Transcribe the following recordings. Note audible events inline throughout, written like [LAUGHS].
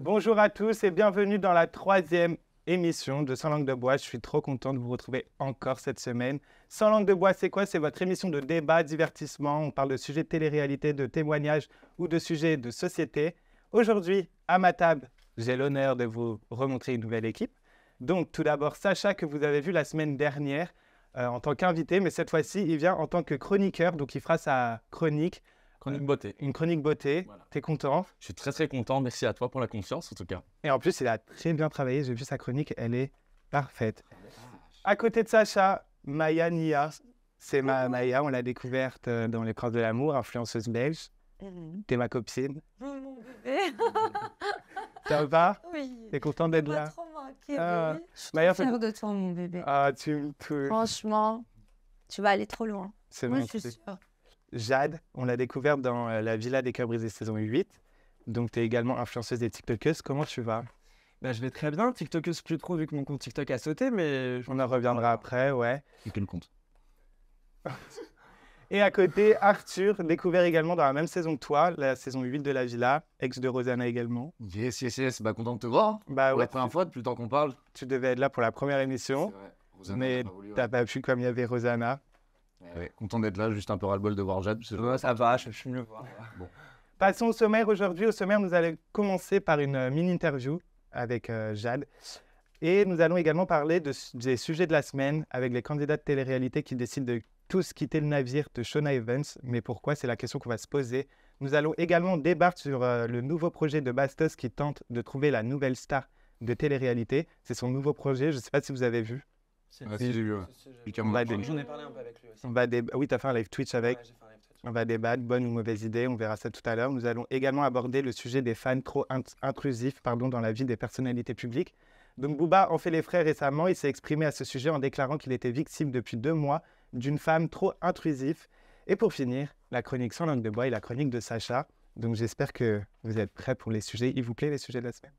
Bonjour à tous et bienvenue dans la troisième émission de Sans langue de bois. Je suis trop content de vous retrouver encore cette semaine. Sans langue de bois, c'est quoi C'est votre émission de débat, divertissement. On parle de sujets de télé-réalité, de témoignages ou de sujets de société. Aujourd'hui, à ma table, j'ai l'honneur de vous remontrer une nouvelle équipe. Donc, tout d'abord, Sacha, que vous avez vu la semaine dernière, euh, en tant qu'invité, mais cette fois-ci, il vient en tant que chroniqueur. Donc, il fera sa chronique. Chronique euh, beauté. Une chronique beauté. T'es content Je suis très, très content. Merci à toi pour la confiance, en tout cas. Et en plus, il a très bien travaillé. J'ai vu sa chronique. Elle est parfaite. À côté de Sacha, Maya Nia. C'est ma Maya. On l'a découverte euh, dans Les Princes de l'amour, influenceuse belge. Eh T'es ma copine. [LAUGHS] Ça va Oui. T'es content d'être là trop manqué, ah. Je suis de toi, mon bébé. Ah, tu, Franchement, tu vas aller trop loin. C'est Moi, Jade, on l'a découverte dans euh, La Villa des Cœurs Brisés saison 8. Donc, tu es également influenceuse des TikTokers. Comment tu vas bah, Je vais très bien. TikTokers plus trop vu que mon compte TikTok a sauté, mais... On en reviendra après, ouais. Et quel compte [LAUGHS] Et à côté, Arthur, découvert également dans la même saison que toi, la saison 8 de La Villa, ex de Rosanna également. Yes, yes, yes, bah content de te voir. Hein. Bah, pour la première fois, depuis le temps qu'on parle. Tu devais être là pour la première émission, Rosanna, mais t'as pas, vu comme il y avait Rosanna. Content d'être là, juste un peu ras-le-bol de voir Jade. ça va, je suis mieux. [LAUGHS] bon. Passons au sommaire aujourd'hui. Au sommaire, nous allons commencer par une euh, mini-interview avec euh, Jade. Et nous allons également parler des sujets de la semaine avec les candidats de télé-réalité qui décident de tous quitter le navire de Shona Evans, mais pourquoi C'est la question qu'on va se poser. Nous allons également débattre sur euh, le nouveau projet de Bastos qui tente de trouver la nouvelle star de télé-réalité. C'est son nouveau projet, je ne sais pas si vous avez vu. Ah, si, j'ai vu. J'en ai parlé un peu avec lui aussi. On va ah Oui, tu as fait un live Twitch avec. On va débattre, bonne ou mauvaise idée, on verra ça tout à l'heure. Nous allons également aborder le sujet des fans trop intrusifs pardon, dans la vie des personnalités publiques. Donc Booba en fait les frais récemment, il s'est exprimé à ce sujet en déclarant qu'il était victime depuis deux mois d'une femme trop intrusive. Et pour finir, la chronique sans langue de bois et la chronique de Sacha. Donc j'espère que vous êtes prêts pour les sujets. Il vous plaît les sujets de la semaine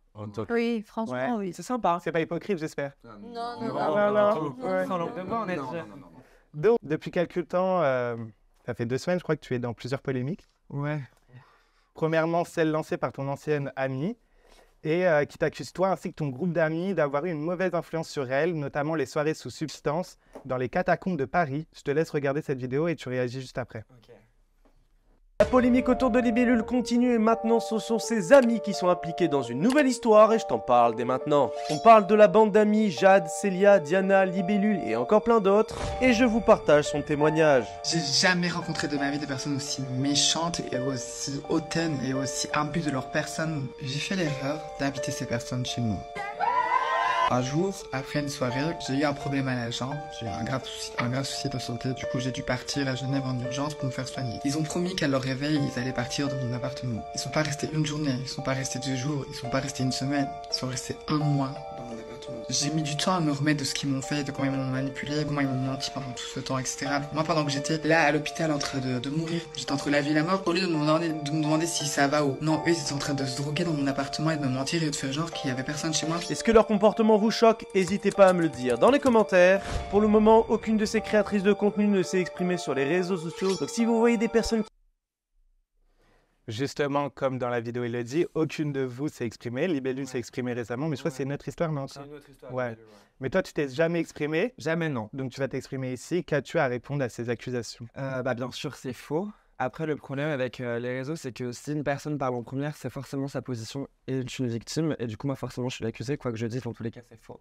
Oui, franchement, oui. C'est sympa. Hein. C'est pas hypocrite, j'espère. Non, non, non. Sans langue de bois, on est Donc, depuis quelques temps, euh, ça fait deux semaines, je crois que tu es dans plusieurs polémiques. Ouais. Premièrement, celle lancée par ton ancienne amie, et euh, qui t'accuse toi ainsi que ton groupe d'amis d'avoir eu une mauvaise influence sur elle, notamment les soirées sous substance dans les catacombes de Paris. Je te laisse regarder cette vidéo et tu réagis juste après. La polémique autour de Libellule continue et maintenant ce sont ses amis qui sont impliqués dans une nouvelle histoire et je t'en parle dès maintenant. On parle de la bande d'amis Jade, Célia, Diana, Libellule et encore plein d'autres et je vous partage son témoignage. J'ai jamais rencontré de ma vie des personnes aussi méchantes et aussi hautaines et aussi imbues de leur personne. J'ai fait l'erreur d'inviter ces personnes chez moi. Un jour, après une soirée, j'ai eu un problème à la jambe, j'ai eu un grave, souci, un souci de santé, du coup j'ai dû partir à Genève en urgence pour me faire soigner. Ils ont promis qu'à leur réveil, ils allaient partir de mon appartement. Ils sont pas restés une journée, ils sont pas restés deux jours, ils sont pas restés une semaine, ils sont restés un mois, j'ai mis du temps à me remettre de ce qu'ils m'ont fait, de comment ils m'ont manipulé, comment ils m'ont menti pendant tout ce temps, etc. Moi, pendant que j'étais là à l'hôpital en train de, mourir, j'étais entre la vie et la mort, au lieu de me demander, si ça va ou non, eux, ils étaient en train de se droguer dans mon appartement et de me mentir et de faire genre qu'il y avait personne chez moi. Est-ce que leur comportement vous choque N'hésitez pas à me le dire dans les commentaires. Pour le moment, aucune de ces créatrices de contenu ne s'est exprimée sur les réseaux sociaux, donc si vous voyez des personnes qui justement, comme dans la vidéo, il le dit, aucune de vous s'est exprimée. Libellule s'est exprimée récemment, mais je crois que c'est notre histoire, non C'est autre histoire. Ouais. Mais toi, tu t'es jamais exprimé Jamais, non. Donc, tu vas t'exprimer ici. Qu'as-tu à répondre à ces accusations euh, bah, Bien sûr, c'est faux. Après, le problème avec euh, les réseaux, c'est que si une personne parle en première, c'est forcément sa position est une victime. Et du coup, moi, forcément, je suis l'accusé. Quoi que je dise, dans tous les cas, c'est faux.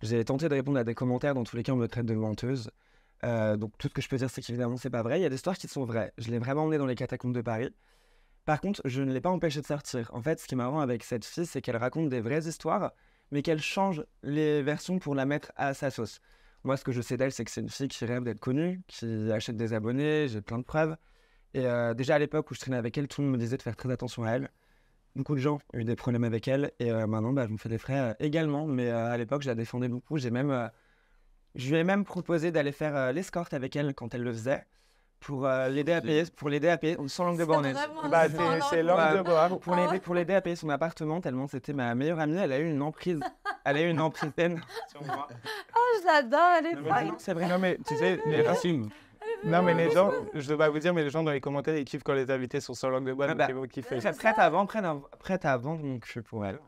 J'ai tenté de répondre à des commentaires. Dans tous les cas, on me traite de menteuse. Euh, donc, tout ce que je peux dire, c'est qu'évidemment, c'est pas vrai. Il y a des histoires qui sont vraies. Je l'ai vraiment emmené dans les catacombes de Paris. Par contre, je ne l'ai pas empêchée de sortir. En fait, ce qui est marrant avec cette fille, c'est qu'elle raconte des vraies histoires, mais qu'elle change les versions pour la mettre à sa sauce. Moi, ce que je sais d'elle, c'est que c'est une fille qui rêve d'être connue, qui achète des abonnés, j'ai plein de preuves. Et euh, déjà à l'époque où je traînais avec elle, tout le monde me disait de faire très attention à elle. Beaucoup de gens ont eu des problèmes avec elle, et euh, maintenant, bah, je me fais des frais euh, également. Mais à l'époque, je la défendais beaucoup. même, je lui ai même proposé d'aller faire l'escorte avec elle quand elle le faisait pour l'aider à payer, pour l'aider à payer sans langue de bah, de Pour l'aider, pour l'aider à payer son appartement tellement c'était ma meilleure amie, elle a eu une emprise, elle a eu une emprise peine sur moi. Oh, ah, je l'adore, elle est folle. C'est vrai. Non mais tu sais, mais assume. Non mais les gens, je dois pas vous dire, mais les gens dans les commentaires ils kiffent quand les invités sont sans langue de bois, ah bah, donc ils vont kiffer. Prête à vendre, prête à, vendre mon cul pour elle.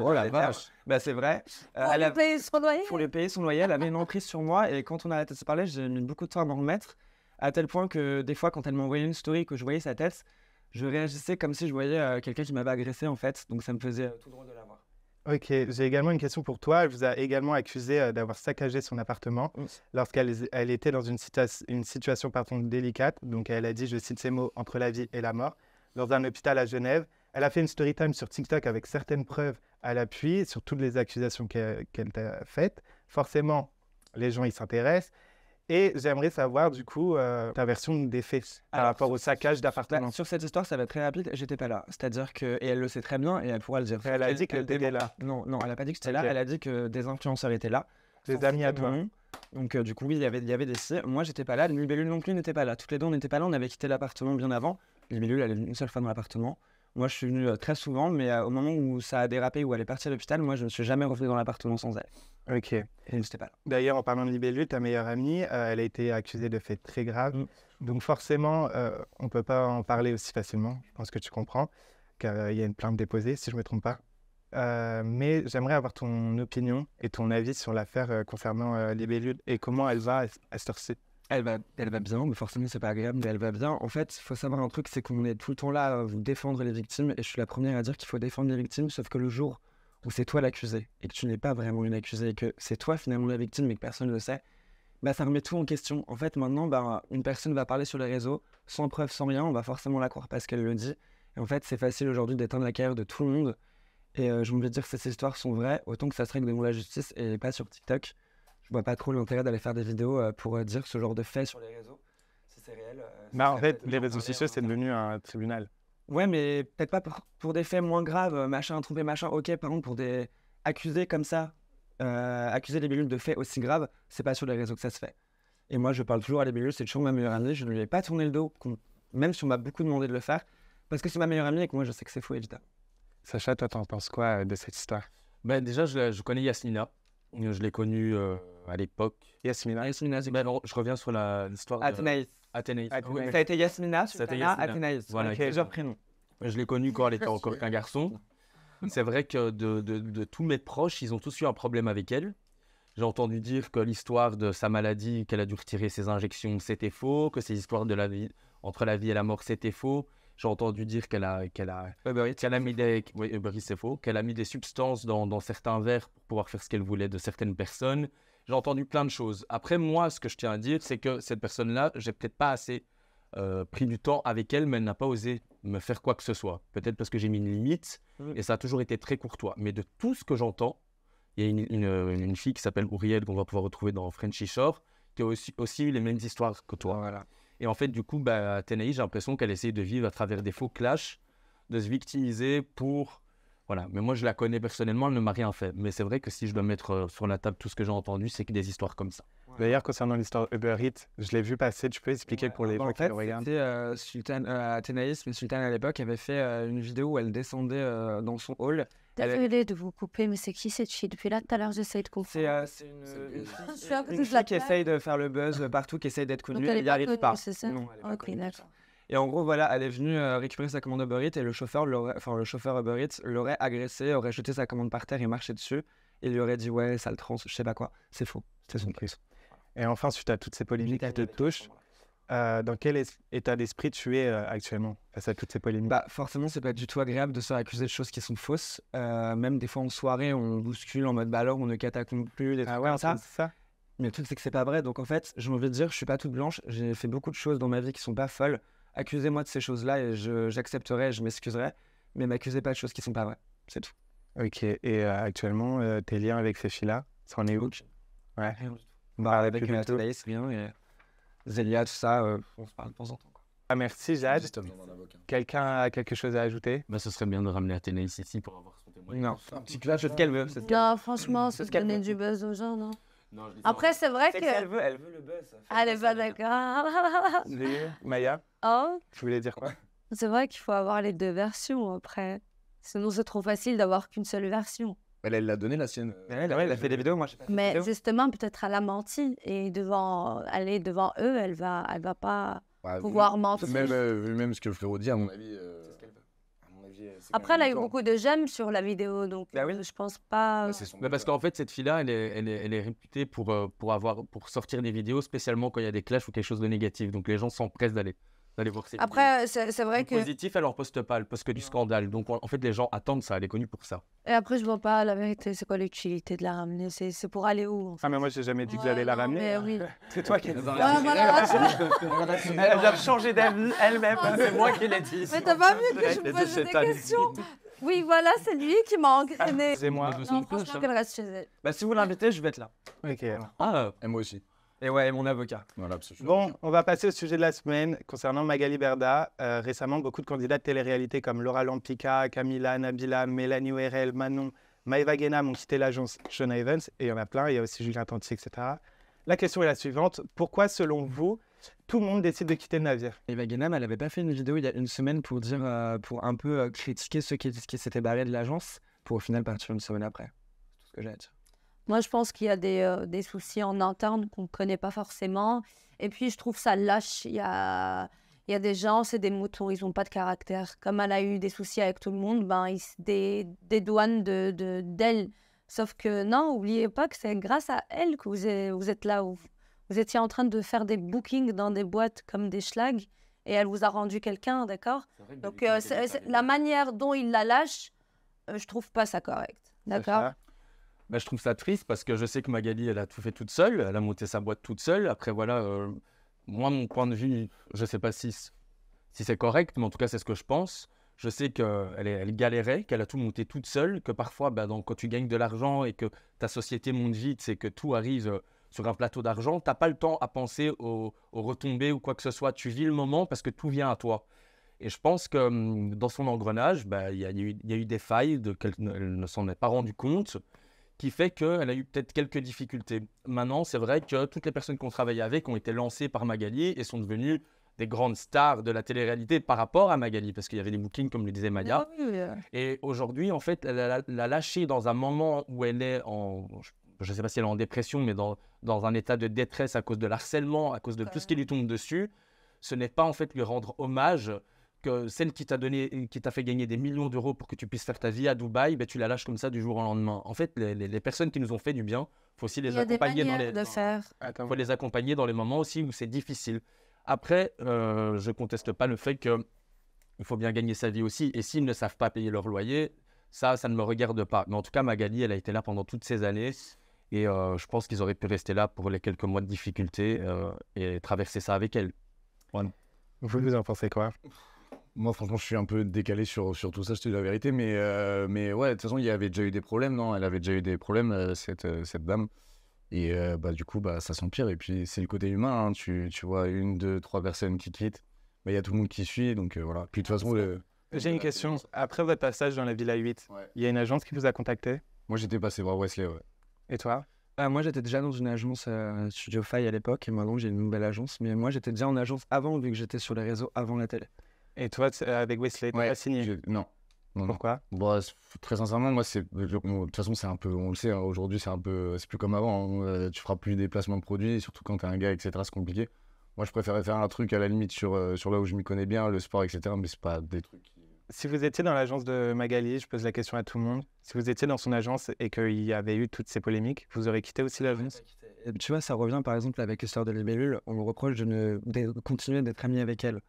Oh la vache. Bah c'est vrai. Euh, pour lui payer son loyer. Pour lui payer son loyer, elle avait une emprise sur moi et quand on a arrêté de se parler, j'ai mis beaucoup de temps à m'en remettre à tel point que des fois, quand elle m'envoyait une story que je voyais sa tête, je réagissais comme si je voyais euh, quelqu'un qui m'avait agressé, en fait. Donc, ça me faisait euh, tout droit de la voir. Ok, j'ai également une question pour toi. Elle vous a également accusé euh, d'avoir saccagé son appartement mm. lorsqu'elle était dans une, situation pardon, délicate. Donc, elle a dit, je cite ces mots, entre la vie et la mort, dans un hôpital à Genève. Elle a fait une story time sur TikTok avec certaines preuves à l'appui sur toutes les accusations qu'elle t'a faites. Forcément, les gens, ils s'intéressent. Et j'aimerais savoir, du coup, euh, ta version des faits par rapport au saccage bah, d'appartement. sur cette histoire, ça va être très rapide. J'étais pas là. C'est-à-dire que, et elle le sait très bien, et elle pourra le dire. Elle a dit qu'elle était là. Non, non, elle a pas dit que cétait là. Elle a dit que des influenceurs étaient là. Des amis à toi. Donc, euh, du coup, oui, il y avait, il y avait des Moi, j'étais pas là. Libellule non plus n'était pas là. Toutes les deux, on n'était pas là. On avait quitté l'appartement bien avant. Libellule, elle est une seule fois dans l'appartement. Moi, je suis venu euh, très souvent, mais euh, au moment où ça a dérapé, où elle est partie à l'hôpital, moi, je ne suis jamais retrouvé dans l'appartement sans elle. Ok. Et C'était pas là. D'ailleurs, en parlant de Libellule, ta meilleure amie, euh, elle a été accusée de faits très graves. Mm. Donc forcément, on ne peut pas en parler aussi facilement. Je pense que tu comprends il y a une plainte déposée, si je ne me trompe pas. mais j'aimerais avoir ton opinion et ton avis sur l'affaire concernant Libellule et comment elle va à, à elle va, bien, mais forcément, c'est pas agréable, mais elle va bien. En fait, il faut savoir un truc, c'est qu'on est tout le temps là à vous défendre les victimes, et je suis la première à dire qu'il faut défendre les victimes, sauf que le jour où c'est toi l'accusé, et que tu n'es pas vraiment une accusée, et que c'est toi finalement la victime, mais que personne ne le sait, bah, ça remet tout en question. En fait, maintenant, bah, une personne va parler sur les réseaux, sans preuve, sans rien, on va forcément la croire parce qu'elle le dit. Et en fait, c'est facile aujourd'hui d'éteindre la carrière de tout le monde. Et euh, je veux dire que ces histoires sont vraies, autant que ça se règle devant la justice et pas sur TikTok je vois pas trop l'intérêt d'aller faire des vidéos euh, pour euh, dire ce genre de fait sur les réseaux, si c'est réel. Mais euh, bah, en fait, les réseaux sociaux, hein, c'est devenu un tribunal. Ouais, mais peut-être pas pour, des faits moins graves, machin, trompé, machin. Ok, par contre, pour des accusés comme ça, accuser les Bélules de faits aussi graves, c'est pas sur les réseaux que ça se fait. Et moi, je parle toujours à les Bélules, c'est toujours ma meilleure amie, je ne lui ai pas tourné le dos, même si on m'a beaucoup demandé de le faire, parce que c'est ma meilleure amie et que moi, je sais que c'est faux, évidemment. Sacha, toi, t'en penses quoi de cette histoire ben, Déjà, je, connais Yasmina. Je l'ai connue à l'époque. Yasmina. je reviens sur l'histoire. Athénaïs. ça Athénaïs. été Ça a été Yasmina, Athénaïs. Voilà, okay. plusieurs prénoms. Je l'ai connue quand elle était encore [LAUGHS] qu'un garçon. C'est vrai que de, de, de, tous mes proches, ils ont tous eu un problème avec elle. J'ai entendu dire que l'histoire de sa maladie, qu'elle a dû retirer ses injections, c'était faux, que ces histoires de la vie, entre la vie et la mort, c'était faux. J'ai entendu dire qu'elle a, qu'elle a, qu'elle a mis des, c'est faux, qu'elle a mis des substances dans, dans certains verres pour pouvoir faire ce qu'elle voulait de certaines personnes. J'ai entendu plein de choses. Après, moi, ce que je tiens à dire, c'est que cette personne-là, j'ai peut-être pas assez euh, pris du temps avec elle, mais elle n'a pas osé me faire quoi que ce soit. Peut-être parce que j'ai mis une limite mm. et ça a toujours été très courtois. Mais de tout ce que j'entends, il y a une, euh, fille qui s'appelle Ouriel qu'on va pouvoir retrouver dans Frenchy Shore qui a aussi, aussi eu les mêmes histoires que toi. Et en fait, du coup, bah, Tenaï, j'ai l'impression qu'elle essaye de vivre à travers des faux clashs, de se victimiser pour voilà. Mais moi, je la connais personnellement, elle ne m'a rien fait. Mais c'est vrai que si je dois mettre euh, sur la table tout ce que j'ai entendu, c'est que des histoires comme ça. D'ailleurs, concernant l'histoire Uber Eats, je l'ai vu passer. Tu peux expliquer pour les gens qui regardent euh, Sultan, euh, Athénaïs, mais Sultan à l'époque avait fait une vidéo où elle descendait dans son hall. Désolée de vous couper, mais c'est qui cette fille Depuis là, tout à l'heure, j'essaie de comprendre. C'est une, une, fille qui essaye de faire le buzz partout, qui essaye d'être connue, elle n'y arrive pas. C'est ça non, Ok, d'accord. Et en gros, voilà, elle est venue euh, récupérer sa commande Uber Eats et le chauffeur, enfin, le chauffeur Uber Eats l'aurait agressé, aurait jeté sa commande par terre et marché dessus. Et lui aurait dit, ouais, sale trans, je sais pas quoi. C'est faux. c'est une prise. Et enfin, suite à toutes ces polémiques Qui te touchent, dans quel état d'esprit tu es euh, actuellement face à toutes ces polémiques bah, Forcément, c'est pas du tout agréable de se faire accuser de choses qui sont fausses. Euh, même des fois en soirée, on bouscule en mode bah alors on ne catacombe plus, des ah ouais, ça. ça. Mais le truc, c'est que c'est pas vrai. Donc en fait, j'ai envie de dire, je suis pas toute blanche. J'ai fait beaucoup de choses dans ma vie qui sont pas folles accusez-moi de ces choses-là et j'accepterai, je, m'excuserai, mais m'accusez pas de choses qui sont pas vraies. C'est tout. Ok. Et euh, actuellement, euh, tes liens avec ces filles-là, ça en est où Ouais. Rien du tout. Bah, avec Mathias, rien. Et Zélia, tout ça, euh, on se parle de temps en temps. Quoi. Ah, merci Jade. Quelqu'un a quelque chose à ajouter bah, Ce serait bien de ramener Athénaïs ici pour avoir son témoignage. Non, un petit clash de calme. Franchement, c'est donner du buzz aux gens, non après, c'est vrai que. Elle veut, elle veut le buzz. Elle est pas d'accord. [LAUGHS] Maya Oh Tu voulais dire quoi C'est vrai qu'il faut avoir les deux versions après. Sinon, c'est trop facile d'avoir qu'une seule version. Elle, elle l'a donné la sienne. Euh, ah elle, a fait des vidéos, moi pas Mais justement, peut-être elle a menti et devant, devant eux, elle va, elle va pas bah, pouvoir mentir. Même, euh, même ce que le frérot dit, à mon avis. Euh, après, elle a eu beaucoup de j'aime sur la vidéo, donc bah euh, je pense pas. Bah, euh, bah, parce qu'en fait, cette fille-là, elle, est, réputée pour, euh, pour, avoir, pour sortir des vidéos, spécialement quand il y a des clashs ou quelque chose de négatif. Donc les gens s'empressent d'aller. Vous allez Après, c'est vrai que. Positif, elle en poste pas, parce que du scandale. Donc en fait, les gens attendent ça, elle est connue pour ça. Et après, je vois pas la vérité, c'est quoi l'utilité de la ramener C'est pour aller où Ah, mais moi, j'ai jamais dit que j'allais la ramener. Mais oui. [LAUGHS] C'est toi qui l'as dit. [LAUGHS] Elle a changé d'avis elle-même, ah, c'est moi qui l'ai dit. Mais t'as pas vu que je me posais des questions oui, voilà, c'est lui qui m'a engraîné. C'est moi. Non, franchement, hein. qu'elle reste chez elle. Bah, si vous l'invitez, je vais être là. Ok. Ah, et moi aussi. Et ouais, mon avocat. bon, on va passer au sujet de la semaine concernant Magali Berda. Euh, récemment, beaucoup de candidats de télé-réalité comme Laura Lampica, Camila, Nabila, Mélanie URL, Manon, Maeva Guénam ont quitté l'agence Sean Evans et il y en a plein. Il y a aussi Julien Tanti, etc. La question est la suivante pourquoi, selon vous, tout le monde décide de quitter le navire Eva Guénam, elle n'avait pas fait une vidéo il y a une semaine pour dire, euh, pour un peu euh, critiquer ceux qui, s'étaient barrés de l'agence, pour au final partir une semaine après. C'est tout ce que j'ai dire. Moi, je pense qu'il y a des, euh, des, soucis en interne qu'on ne connaît pas forcément. Et puis, je trouve ça lâche. Il y a, il y a des gens, c'est des moutons, ils n'ont pas de caractère. Comme elle a eu des soucis avec tout le monde, ben, douanes d'elle. De, Sauf que non, n'oubliez pas que c'est grâce à elle que vous, vous êtes là. Où vous étiez en train de faire des bookings dans des boîtes comme des schlags et elle vous a rendu quelqu'un, d'accord Donc, euh, la manière dont il la lâche, je euh, je trouve pas ça correct. D'accord bah, je trouve ça triste parce que je sais que Magali, elle a tout fait toute seule, elle a monté sa boîte toute seule. Après, voilà, euh, moi, mon point de vue, je ne sais pas si, si c'est correct, mais en tout cas, c'est ce que je pense. Je sais qu'elle elle galérait, qu'elle a tout monté toute seule, que parfois, bah, donc, quand tu gagnes de l'argent et que ta société monte vite, c'est que tout arrive euh, sur un plateau d'argent, tu n'as pas le temps à penser aux, retombées ou quoi que ce soit. Tu vis le moment parce que tout vient à toi. Et je pense que hum, dans son engrenage, bah, il y, y, a eu des failles, de, qu'elle ne, s'en est pas rendu compte qui fait qu'elle a eu peut-être quelques difficultés. Maintenant, c'est vrai que toutes les personnes qu'on travaillait avec ont été lancées par Magali et sont devenues des grandes stars de la télé-réalité par rapport à Magali, parce qu'il y avait des bookings, comme le disait Maya. Ah et aujourd'hui, en fait, elle a, l'a lâché dans un moment où elle est en, je ne sais pas si elle est en dépression, mais dans, dans un état de détresse à cause de l'harcèlement, à cause de tout ce qui lui tombe dessus. Ce n'est pas en fait lui rendre hommage, que celle qui t'a donné, qui t'a fait gagner des millions d'euros pour que tu puisses faire ta vie à Dubaï, ben, tu la lâches comme ça du jour au lendemain. En fait, les, les, personnes qui nous ont fait du bien, faut aussi les accompagner dans les. Faut les accompagner dans les moments aussi où c'est difficile. Après, euh, je conteste pas le fait que il faut bien gagner sa vie aussi. Et s'ils ne savent pas payer leur loyer, ça, ça ne me regarde pas. Mais en tout cas, Magali, elle a été là pendant toutes ces années. Et euh, je pense qu'ils auraient pu rester là pour les quelques mois de difficulté euh, et traverser ça avec elle. Vous, vous en pensez quoi moi, franchement, je suis un peu décalé sur, sur tout ça, je te dis la vérité. Mais, euh, mais ouais, de toute façon, il y avait déjà eu des problèmes, non Elle avait déjà eu des problèmes, euh, cette, euh, cette dame. Et bah, du coup, bah, ça s'empire. Et puis, c'est le côté humain. Hein. tu, tu vois, une, deux, trois personnes qui quittent. Bah, Il y a tout le monde qui suit. Donc voilà. Puis de toute ah, façon, J'ai une question. Après votre passage dans la Villa 8, il y a une agence qui vous a contacté moi, j'étais passé voir Wesley. Ouais. Et toi moi, j'étais déjà dans une agence Studio faille à l'époque, et maintenant j'ai une nouvelle agence. Mais moi, j'étais déjà en agence avant, vu que j'étais sur les réseaux avant la télé. Et toi, euh, avec Wesley, tu ouais, signé non. non. Pourquoi bah, Très sincèrement, moi, c'est de toute façon, c'est un peu, on le sait, hein, aujourd'hui, c'est un peu, euh, c'est plus comme avant. Hein. Euh, tu feras plus des placements de produits, surtout quand t'es un gars, etc. C'est compliqué. Moi, je préférais faire un truc à la limite sur, sur là où je m'y connais bien, le sport, etc. Mais c'est pas des trucs. Si vous étiez dans l'agence de Magali, je pose la question à tout le monde. Si vous étiez dans son agence et qu'il y avait eu toutes ces polémiques, vous auriez quitté aussi l'agence Tu vois, ça revient par exemple avec l'histoire de Libellule. On me reproche de, ne, de continuer d'être ami avec elle.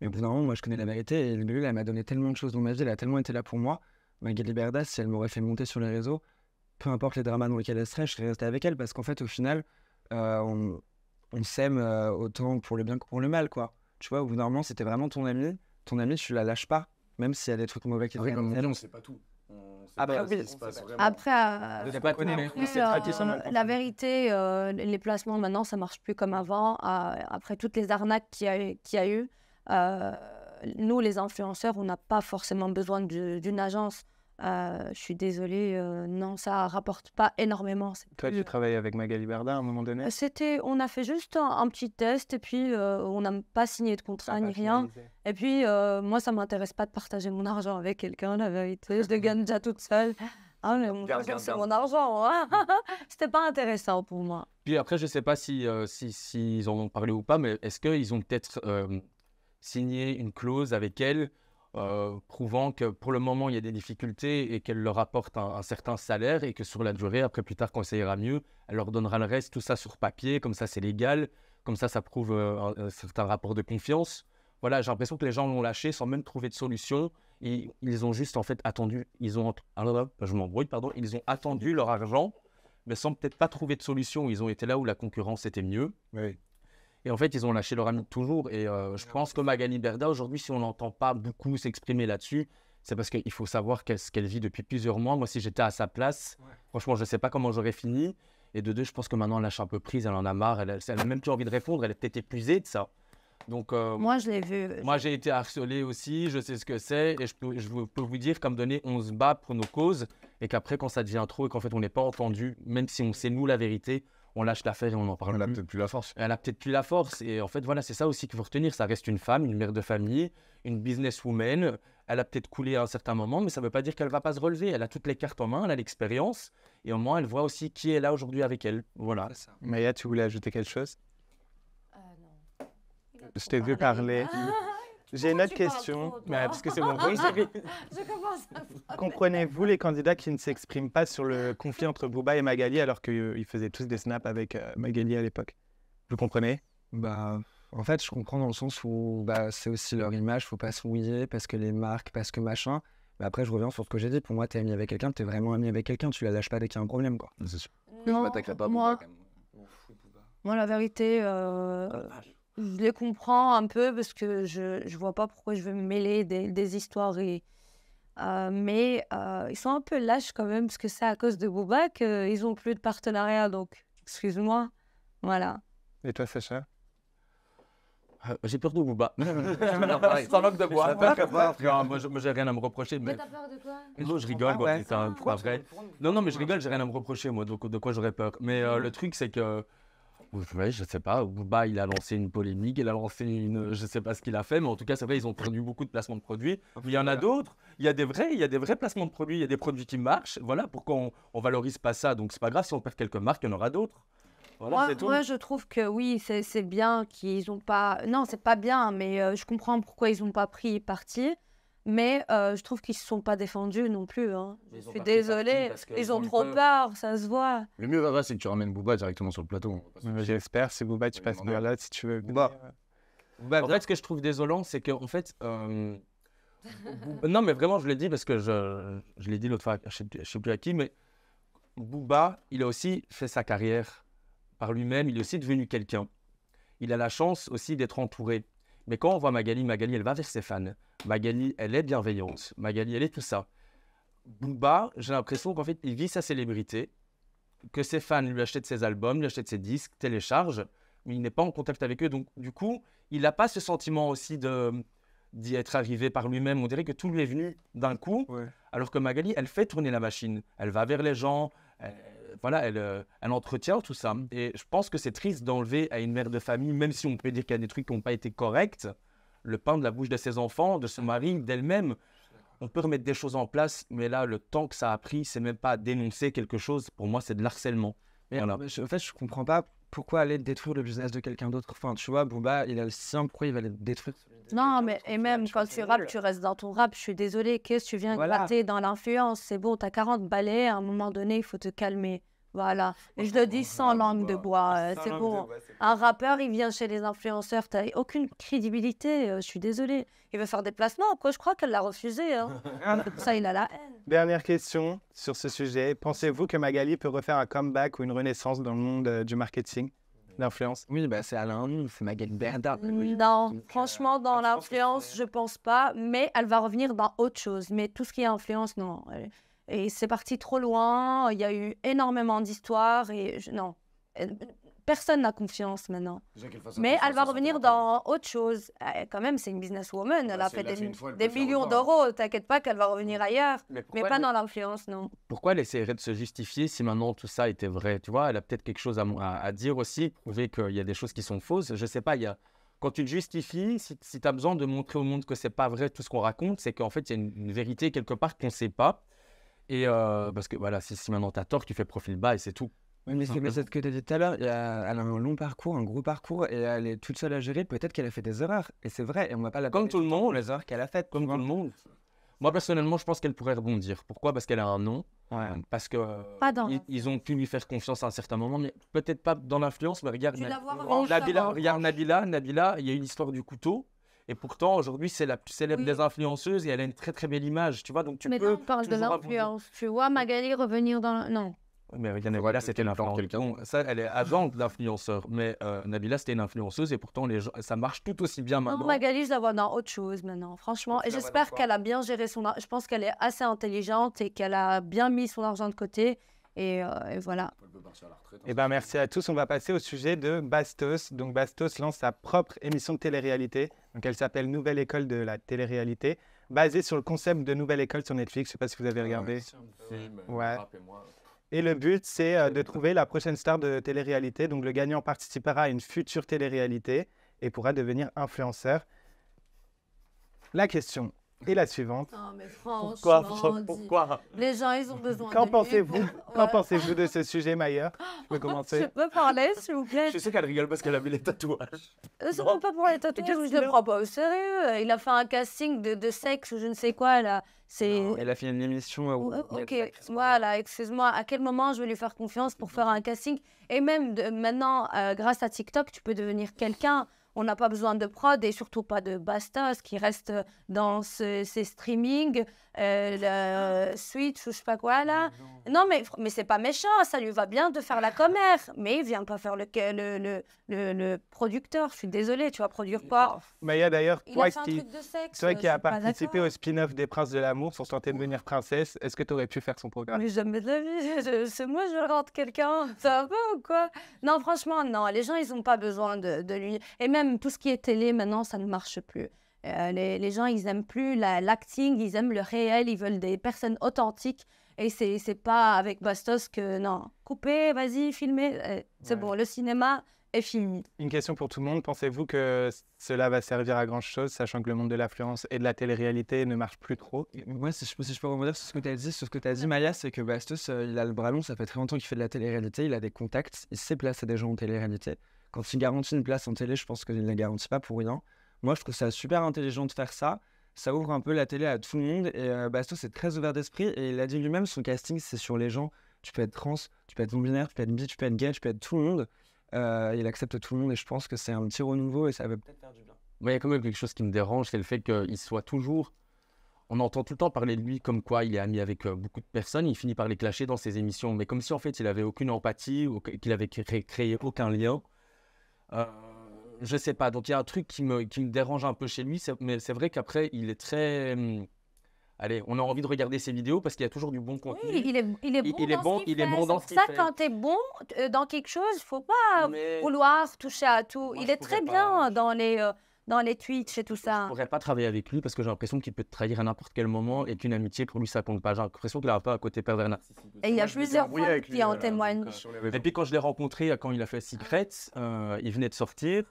Mais au moi, je connais la vérité. Et le elle m'a donné tellement de choses dans ma vie, elle a tellement été là pour moi. Magali Berdas, si elle m'aurait fait monter sur les réseaux, peu importe les dramas dans lesquels elle serait, je serais resté avec elle parce qu'en fait, au final, euh, on, on s'aime euh, autant pour le bien que pour le mal, quoi. Tu vois, au bout c'était vraiment ton ami. Ton ami, tu la lâches pas, même s'il y a des trucs mauvais qui te comme on sait pas tout. Après, Après, la vérité, euh, les placements maintenant, ça marche plus comme avant. après toutes les arnaques qu'il a a eu euh, nous, les influenceurs, on n'a pas forcément besoin d'une agence. Euh, je suis désolée, euh, non, ça rapporte pas énormément. Toi, tu travailles avec Magali Berda à un moment donné C'était, on a fait juste un, petit test et puis on n'a pas signé de contrat ah, ni rien. Et puis moi, ça m'intéresse pas de partager mon argent avec quelqu'un, la vérité. Je le gagne déjà toute seule. Ah, c'est mon argent. Ce hein. [LAUGHS] C'était pas intéressant pour moi. Puis après, je sais pas si s'ils si, en ont parlé ou pas, mais est-ce qu'ils ont peut-être signer une clause avec elle euh, prouvant que pour le moment il y a des difficultés et qu'elle leur apporte un, certain salaire et que sur la durée, après plus tard quand ça ira mieux, elle leur donnera le reste, tout ça sur papier, comme ça c'est légal, comme ça ça prouve euh, un, euh, certain rapport de confiance. Voilà, j'ai l'impression que les gens l'ont lâché sans même trouver de solution. Et ils ont juste en fait attendu, ils ont, ah, je m'embrouille, pardon, ils ont attendu leur argent, mais sans peut-être pas trouver de solution. Ils ont été là où la concurrence était mieux. Oui. Et en fait, ils ont lâché leur ami toujours. Et euh, je ah pense que Magali Berda, aujourd'hui, si on n'entend pas beaucoup s'exprimer là-dessus, c'est parce qu'il faut savoir ce qu'elle vit depuis plusieurs mois. Moi, si j'étais à sa place, franchement, je ne sais pas comment j'aurais fini. Et de deux, je pense que maintenant, elle lâche un peu prise, elle en a marre, elle n'a même plus envie de répondre, elle est peut-être épuisée de ça. Donc, euh, moi, je l'ai vu. Moi, j'ai été harcelé aussi, je sais ce que c'est. Et je peux, vous dire comme donner, on se bat pour nos causes. Et qu'après, quand ça devient trop et qu'en fait, on n'est pas entendu, même si on sait, nous, la vérité, on lâche l'affaire et on en parle Elle n'a peut-être plus la force. Elle n'a peut-être plus la force. Et en fait, voilà, c'est ça aussi qu'il faut retenir. Ça reste une femme, une mère de famille, une businesswoman. Elle a peut-être coulé à un certain moment, mais ça ne veut pas dire qu'elle va pas se relever. Elle a toutes les cartes en main, elle a l'expérience. Et au moins, elle voit aussi qui est là aujourd'hui avec elle. Voilà. Ça. Maya, tu voulais ajouter quelque chose euh, Non. Je t'ai vu parler. Ah. J'ai une autre question. mais, bah, parce que c'est bon. Oui, [LAUGHS] je commence Comprenez-vous les candidats qui ne s'expriment pas sur le conflit entre Booba et Magali alors qu'ils euh, faisaient tous des snaps avec euh, Magali à l'époque Vous comprenez Bah. En fait, je comprends dans le sens où bah, c'est aussi leur image, faut pas se mouiller parce que les marques, parce que machin. Mais après, je reviens sur ce que j'ai dit. Pour moi, es ami avec quelqu'un, tu es vraiment ami avec quelqu'un, tu la lâches pas dès qu'il y a un problème. Quoi. C'est sûr. Non, pas, pas moi. Moi, la vérité, euh, ah, je les comprends un peu parce que je ne vois pas pourquoi je vais me mêler des, des histoires. Et, euh, mais euh, ils sont un peu lâches quand même parce que c'est à cause de Booba qu'ils euh, n'ont plus de partenariat. Donc, excuse-moi. Voilà. Et toi, Sacha ça j'ai peur de Booba. Sans langue de bois. Moi, j'ai rien à me reprocher. Mais t'as peur de quoi Non, je rigole. vrai. Non, non, mais je rigole, j'ai rien à me reprocher, moi, de, de quoi j'aurais peur. Mais le truc, c'est que Ouais, je sais pas. Bouba, il a lancé une polémique, il a lancé une. Je sais pas ce qu'il a fait, mais en tout cas, c'est vrai, ils ont perdu beaucoup de placements de produits. Ah, il y en a d'autres. Il y a des vrais, il y a des vrais placements de produits, il y a des produits qui marchent. Voilà, pourquoi on, on valorise pas ça Donc, c'est pas grave si on perd quelques marques, il y en aura d'autres. moi, je trouve que oui, c'est bien qu'ils ont pas. Non, c'est pas bien, mais euh, je comprends pourquoi ils ont pas pris parti. Mais euh, je trouve qu'ils ne se sont pas défendus non plus. Hein. Je suis désolé, Ils ont trop peur, ça se voit. Le mieux, Baba, c'est que tu ramènes Booba directement sur le plateau. J'espère, c'est Booba, tu passes par là si tu veux. Euh. en fait, ce que je trouve désolant, c'est qu'en en fait. Euh, non, mais vraiment, je l'ai dit parce que je, je l'ai dit l'autre fois, je ne sais plus à qui, mais Booba, il a aussi fait sa carrière par lui-même. Il est aussi devenu quelqu'un. Il a la chance aussi d'être entouré. Mais quand on voit Magali, Magali, elle va vers ses fans. Magali, elle est bienveillante. Magali, elle est tout ça. Booba, j'ai l'impression qu'en fait, il vit sa célébrité, que ses fans lui achètent ses albums, lui achètent ses disques, télécharge. mais il n'est pas en contact avec eux. Donc, du coup, il n'a pas ce sentiment aussi de d'y être arrivé par lui-même. On dirait que tout lui est venu d'un coup, alors que Magali, elle fait tourner la machine. Elle va vers les gens, voilà, elle, euh, elle entretient tout ça. Et je pense que c'est triste d'enlever à une mère de famille, même si on peut dire qu'il y a des trucs qui n'ont pas été corrects, le pain de la bouche de ses enfants, de son mari, d'elle-même. On peut remettre des choses en place, mais là, le temps que ça a pris, c'est même pas dénoncer quelque chose. Pour moi, c'est de l'harcèlement. en fait, je comprends pas pourquoi aller détruire le business de quelqu'un d'autre. Enfin, tu vois, Bouba, il a le sien, pourquoi il va le détruire non, mais et même quand tu rap, tu restes dans ton rap. Je suis désolée, qu'est-ce que tu viens gratter dans l'influence C'est bon, t'as 40 balais, à un moment donné, il faut te calmer. Voilà. Et je le dis [LAUGHS] sans langue de euh, bois. C'est bon. Un rappeur, il vient chez les influenceurs, t'as aucune crédibilité. Euh, je suis désolée. Il veut faire des placements. Quoi, je crois qu'elle l'a refusé. Hein. [LAUGHS] ça, il a la haine. Dernière question sur ce sujet. Pensez-vous que Magali peut refaire un comeback ou une renaissance dans le monde euh, du marketing L'influence. Oui, ben, c'est Alain c'est Magali Berda. Mm, non, euh, franchement, dans ah, l'influence, je pense pas, mais elle va revenir dans autre chose. Mais tout ce qui est influence, non. Euh, et c'est parti trop loin, il y a eu énormément d'histoires et non. Euh, Personne n'a confiance maintenant. Mais elle va revenir dans autre chose. Eh, quand même, c'est une businesswoman. elle bah, a fait des, millions d'euros. T'inquiète pas qu'elle va revenir mm. ailleurs. Mais, pas dans l'influence, non. Pourquoi elle essaierait de se justifier si maintenant tout ça était vrai Tu vois, elle a peut-être quelque chose à, dire aussi, prouver qu'il y a des choses qui sont fausses. Je sais pas, quand tu te justifies, si, tu as besoin de montrer au monde que c'est pas vrai tout ce qu'on raconte, c'est qu'en fait, il y a une, vérité quelque part qu'on ne sait pas. Et euh, parce que voilà, si, si maintenant tu as tort, tu fais profil bas et c'est tout. Oui, mais c'est que tu as dit tout à l'heure, elle a un long parcours, un gros parcours, et elle est toute seule à gérer. Peut-être qu'elle a fait des erreurs, et c'est vrai, et on va pas la Comme tout le monde. Les erreurs qu'elle a faites. Comme tout le monde. Moi, personnellement, je pense qu'elle pourrait rebondir. Pourquoi Parce qu'elle a un nom. Ouais. Parce que pas dans euh, ils, ont pu lui faire confiance à un certain moment, mais peut-être pas dans l'influence. regarde, Nabila, regarde Nabila, Nabila, il y a une histoire du couteau. Et pourtant, aujourd'hui, c'est la plus célèbre des influenceuses et elle a une très très belle image, tu vois. Donc tu mais peux. on parle de l'influence. Tu vois Magali revenir dans. Non mais c'était l'influenceur. Ça, elle est avant l'influenceur. Mais euh, Nabila, c'était une influenceuse et pourtant, les gens, ça marche tout aussi bien maintenant. Non, Magali, je la vois dans autre chose maintenant, franchement. Et j'espère qu'elle a bien géré son argent. Je pense qu'elle est assez intelligente et qu'elle a bien mis son argent de côté. Et, euh, voilà. Et hein, eh ben, merci à tous. On va passer au sujet de Bastos. Donc, Bastos lance sa propre émission de télé-réalité. Donc, elle s'appelle Nouvelle École de la télé-réalité, basée sur le concept de Nouvelle École sur Netflix. Je ne sais pas si vous avez ah regardé. Euh, ouais. Et le but, c'est euh, de trouver la prochaine star de télé-réalité. Donc, le gagnant participera à une future télé-réalité et pourra devenir influenceur. La question et la suivante. Non, mais franchement, pourquoi, pourquoi Les gens, ils ont besoin Qu'en pensez-vous Qu'en pensez-vous de ce sujet, Maya Je peux commencer. Je peux parler, s'il vous plaît Je sais qu'elle rigole parce qu'elle a vu les tatouages. Surtout euh, pas pour les tatouages, je ne le prends pas au sérieux. Il a fait un casting de, sexe ou je ne sais quoi. Là. elle a fait une émission. Euh, où... ok, voilà, excuse-moi. À quel moment je vais lui faire confiance pour faire un casting Et même maintenant, euh, grâce à TikTok, tu peux devenir quelqu'un on n'a pas besoin de prod et surtout pas de bastos qui reste dans ce, ces streamings, euh, le Switch ou je sais pas quoi là. Non, mais, mais c'est pas méchant, ça lui va bien de faire la commère, mais il vient pas faire le, le, le, producteur, je suis désolée, tu vas produire pas oh, Mais il y a d'ailleurs toi, qui, a vrai qu'il a participé au spin-off des Princes de l'amour sur tenter de devenir princesse, est-ce que tu aurais pu faire son programme Mais jamais de la vie, [LAUGHS] c'est moi je rentre quelqu'un, ça va ou quoi Non, franchement, non, les gens ils ont pas besoin de, de lui. Et même tout ce qui est télé, maintenant, ça ne marche plus. Euh, les, gens, ils aiment plus l'acting, ils aiment le réel, ils veulent des personnes authentiques. Et c'est, pas avec Bastos que, non, coupez, vas-y, filmez. Euh, c'est bon, le cinéma est fini. Une question pour tout le monde. Pensez-vous que cela va servir à grand-chose, sachant que le monde de l'affluence et de la télé-réalité ne marche plus trop Moi, si je, je peux rebondir sur ce que tu as dit, sur ce que tu as dit, Maya, c'est que Bastos, euh, il a le bras long, ça fait très longtemps qu'il fait de la télé-réalité, il a des contacts, il sait placer des gens en télé-réalité quand il garantit une place en télé, je pense qu'il ne la garantit pas pour rien. Moi, je trouve ça super intelligent de faire ça. Ça ouvre un peu la télé à tout le monde. Et euh, Bastos c'est très ouvert d'esprit. Et il a dit lui-même, son casting, c'est sur les gens. Tu peux être trans, tu peux être non-binaire, tu peux être bi, tu peux être gay, tu peux être tout le monde. Euh, il accepte tout le monde et je pense que c'est un petit renouveau et ça va peut-être faire du bien. il y a quand même quelque chose qui me dérange, c'est le fait qu'il soit toujours on entend tout le temps parler de lui comme quoi il est ami avec euh, beaucoup de personnes, il finit par les clasher dans ses émissions, mais comme si en fait il avait aucune empathie ou qu'il avait créé aucun lien. Euh, je sais pas. Donc il y a un truc qui me, qui me dérange un peu chez lui, mais c'est vrai qu'après, il est très. Hum, allez, on a envie de regarder ses vidéos parce qu'il y a toujours du bon contenu. Oui, il est, il est bon il, dans ce il est bon dans ça, quand tu es bon euh, dans quelque chose, il faut pas vouloir toucher à tout. il est très bien dans les... Euh, dans les tweets et tout ça. Je pourrais pas travailler avec lui parce que j'ai l'impression qu'il peut te trahir à n'importe quel moment et qu'une amitié pour lui ça compte pas. J'ai l'impression qu'il n'a pas à côté pervers Et il y a plusieurs fois qui en euh, témoignent. Euh, et puis quand je l'ai rencontré euh, quand il a fait Secret, il venait de sortir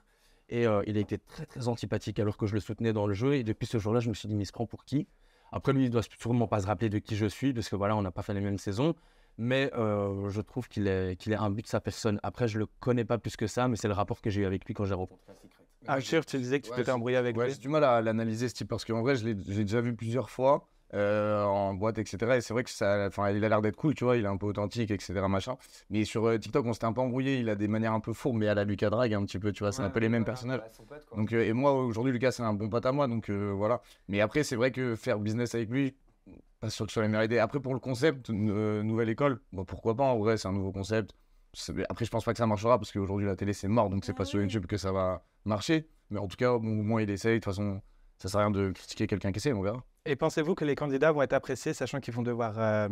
et il a été très très antipathique alors que je le soutenais dans le jeu et depuis ce jour-là je me suis dit mais il se prend pour qui Après lui il doit sûrement pas se rappeler de qui je suis parce que voilà on n'a pas fait la même saison. Mais je trouve qu'il est, qu'il est un but de sa personne. Après, je le connais pas plus que ça, mais c'est le rapport que j'ai eu avec lui quand j'ai rencontré Secret. Ah, que tu disais que tu t'étais embrouillé avec ouais, lui. J'ai du mal à l'analyser ce type parce qu'en vrai, je l'ai déjà vu plusieurs fois euh, en boîte, etc. Et c'est vrai que ça, enfin, il a l'air d'être cool, tu vois, il est un peu authentique, etc. Machin. Mais sur euh, TikTok, on s'était un peu embrouillé. Il a des manières un peu fourbes, mais à la Lucas Drag un petit peu, tu vois, c'est un peu les mêmes personnages. donc euh, et moi aujourd'hui, Lucas, c'est un bon pote à moi, donc voilà. Mais après, c'est vrai que faire business avec lui, pas sûr que ce soit la meilleure idée. Après, pour le concept, nouvelle école, pourquoi pas en vrai, c'est un nouveau concept après, je pense pas que ça marchera parce qu'aujourd'hui, la télé, c'est mort, donc c'est n'est ah pas sur YouTube que ça va marcher. Mais en tout cas, au moins, il essaye. De toute façon, ça sert à rien de critiquer quelqu'un qui essaie, on gars. Et pensez-vous que les candidats vont être appréciés, sachant qu'ils vont devoir euh,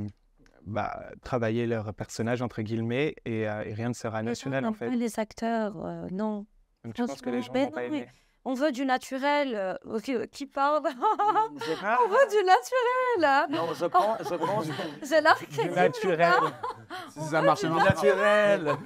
bah, travailler leur personnage, entre guillemets, et, euh, rien ne sera national, en fait Les acteurs, euh, non. je pense que les gens vont ben pas aimer on veut du naturel. Euh, euh, qui parle [LAUGHS] mm, On veut du naturel. Hein. Non, je pense. Je pense... Du naturel. ça marche, du naturel.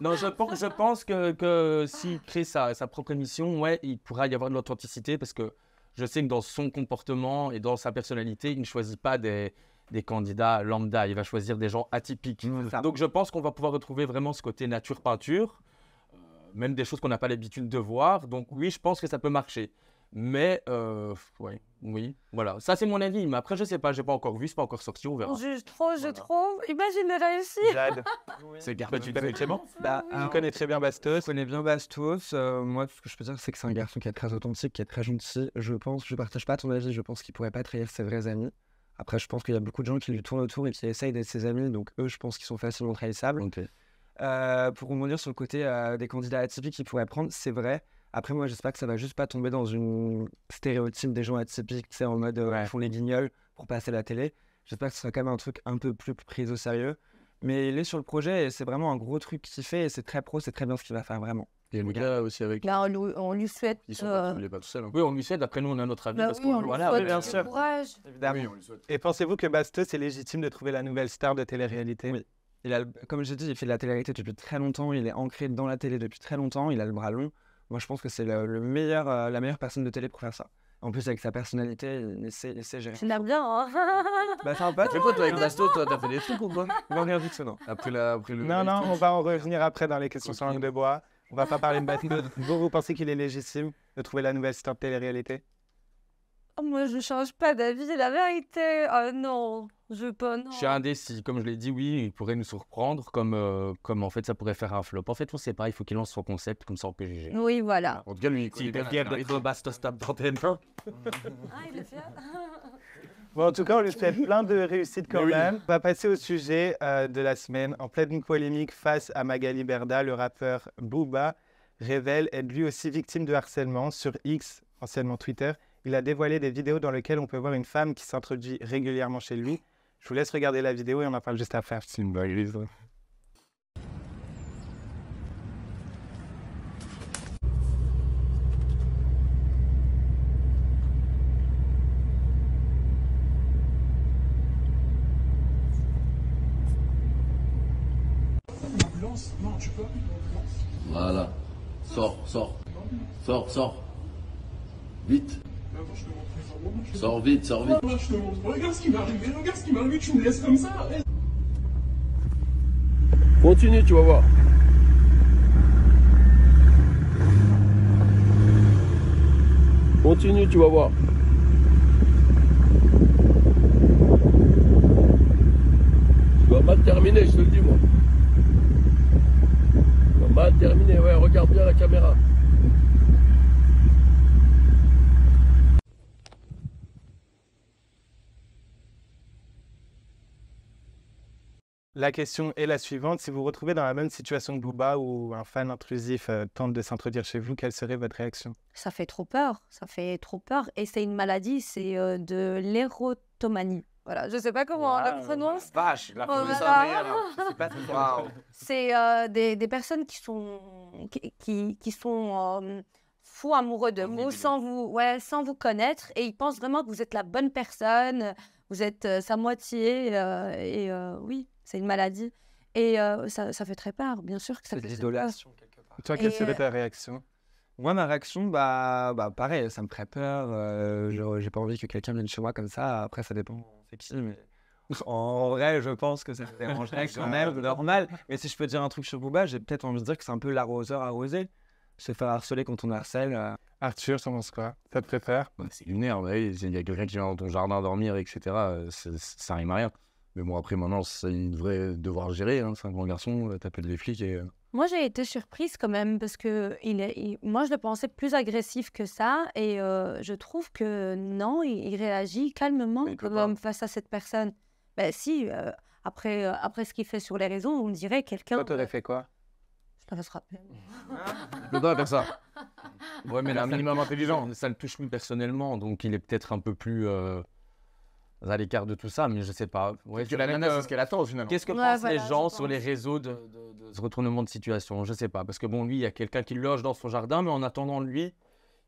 non, je pense, je pense que, que s'il crée sa, propre émission, ouais, il pourra y avoir de l'authenticité parce que je sais que dans son comportement et dans sa personnalité, il ne choisit pas des, des candidats lambda, il va choisir des gens atypiques. Donc je pense qu'on va pouvoir retrouver vraiment ce côté nature-peinture même des choses qu'on n'a pas l'habitude de voir. Donc oui, je pense que ça peut marcher. Mais euh, ouais, oui, voilà. Ça, c'est mon avis. Mais après, je sais pas, j'ai pas encore vu, c'est pas encore sorti, on verra. juge trop, je trouve. Imagine réussi. Jade, [LAUGHS] c'est garçon. tu connais très bien. Bah, tu connais très bien Bastos. Je connais bien Bastos. Euh, moi, ce que je peux dire, c'est que c'est un garçon qui est très authentique, qui est très gentil. Je pense, je partage pas ton avis, je pense qu'il pourrait pas trahir ses vrais amis. Après, je pense qu'il y a beaucoup de gens qui lui tournent autour et qui essayent d'être ses amis. Donc, eux, je pense qu'ils sont facilement trahissables. Euh, pour rebondir sur le côté euh, des candidats atypiques qu'ils pourraient prendre, c'est vrai. Après, moi, j'espère que ça va juste pas tomber dans une stéréotype des gens atypiques, sais, en mode euh, ils font les guignols pour passer la télé. J'espère que ce sera quand même un truc un peu plus pris au sérieux. Mais il est sur le projet et c'est vraiment un gros truc qu'il fait et c'est très pro, c'est très bien ce qu'il va faire vraiment. Et le gars aussi avec. Là, on, lui, souhaite. Il n'est pas, tout seul. Hein. Oui, on lui souhaite. Après, nous, on a notre avis. Bah oui, on, voilà, souhaite bien sûr. courage. Et pensez-vous que Bastos est légitime de trouver la nouvelle star de télé-réalité comme je dit, il fait de la télé-réalité depuis très longtemps, il est ancré dans la télé depuis très longtemps, il a le bras long. Moi, je pense que c'est le, meilleur, euh, la meilleure personne de télé pour faire ça. En plus, avec sa personnalité, il sait, gérer. Tu bien, hein [LAUGHS] bah, c'est Mais quoi, toi, avec Bastos, toi, t'as fait des trucs ou quoi Non, rien du tout, non. Après, le... Non, non, on va en revenir après dans les questions sur langue de bois. On va pas parler de Bastos. [LAUGHS] vous, vous pensez qu'il est légitime de trouver la nouvelle star télé-réalité oh, Moi, je change pas d'avis, la vérité. Oh non je non. Je suis indécis. Comme je l'ai dit, oui, il pourrait nous surprendre, comme, euh, comme en fait, ça pourrait faire un flop. En fait, on ne sait pas, il faut qu'il lance son concept, comme ça, en PGG. Oui, voilà. En tout cas, lui, il connaît bien d'être to dans Ah, il est fier. [LAUGHS] Bon, en tout cas, on lui souhaite plein de réussites quand même. On va passer au sujet euh, de la semaine. En pleine polémique face à Magali Berda, le rappeur Booba révèle être lui aussi victime de harcèlement sur X, anciennement Twitter. Il a dévoilé des vidéos dans lesquelles on peut voir une femme qui s'introduit régulièrement chez lui je vous laisse regarder la vidéo et on en parle juste après. C'est une bonne Non, je peux Voilà. Sors, sors. Sors, sors. Vite. Sors vite, sors vite. Regarde ce qui m'est arrivé, regarde ce qui m'est arrivé, tu me laisses comme ça. Continue, tu vas voir. Continue, tu vas voir. Tu vas pas terminer, je te le dis, moi. Tu vas pas terminer, ouais, regarde bien la caméra. La question est la suivante. Si vous retrouvez dans la même situation que Booba ou un fan intrusif euh, tente de s'introduire chez vous, quelle serait votre réaction Ça fait trop peur. Ça fait trop peur. Et c'est une maladie, c'est euh, de l'érotomanie. Voilà, je sais pas comment on la C'est euh, des, personnes qui sont, sont fous amoureux de vous sans vous, sans vous connaître et ils pensent vraiment que vous êtes la bonne personne, vous êtes euh, sa moitié euh, et euh, oui, c'est une maladie. Et ça, fait très peur, bien sûr que ça fait de l'idolation, quelque part. Toi, quelle serait ta réaction moi, ma réaction, bah, bah, pareil, ça me ferait peur. j'ai pas envie que quelqu'un vienne chez moi comme ça. Après, ça dépend, c'est qui, mais. [LAUGHS] En vrai, je pense que ça me dérangerait [LAUGHS] quand même, normal. Mais si je peux dire un truc sur Booba, j'ai peut-être envie de dire que c'est un peu l'arroseur arrosé. Se faire harceler quand on harcèle. Arthur, ça penses quoi Ça te préfère bah, C'est lunaire, il y a quelqu'un qui vient dans ton jardin dormir, etc. Euh, ça n'arrive à rien. Mais bon, après, maintenant, c'est une vraie devoir gérer. Hein, c'est un grand garçon, euh, t'appelles les flics et. Euh, moi, j'ai été surprise quand même parce que il, est, moi, je le pensais plus agressif que ça et je trouve que non, il, réagit calmement comme face à cette personne. Ben si, après, après ce qu'il fait sur les réseaux, on dirait quelqu'un. Toi, t'aurais fait quoi Je t'aurais frappé. Je dois faire ça. [LAUGHS] [LAUGHS] Ouais, mais un minimum intelligent. Ça le touche plus personnellement, donc il est peut-être un peu plus euh, à l'écart de tout ça, mais je sais pas. Euh, qu'elle attend Qu'est-ce que pensent les gens sur les réseaux de, ce retournement de situation Je sais pas, parce que bon, lui, il y a quelqu'un qui loge dans son jardin, mais en attendant lui,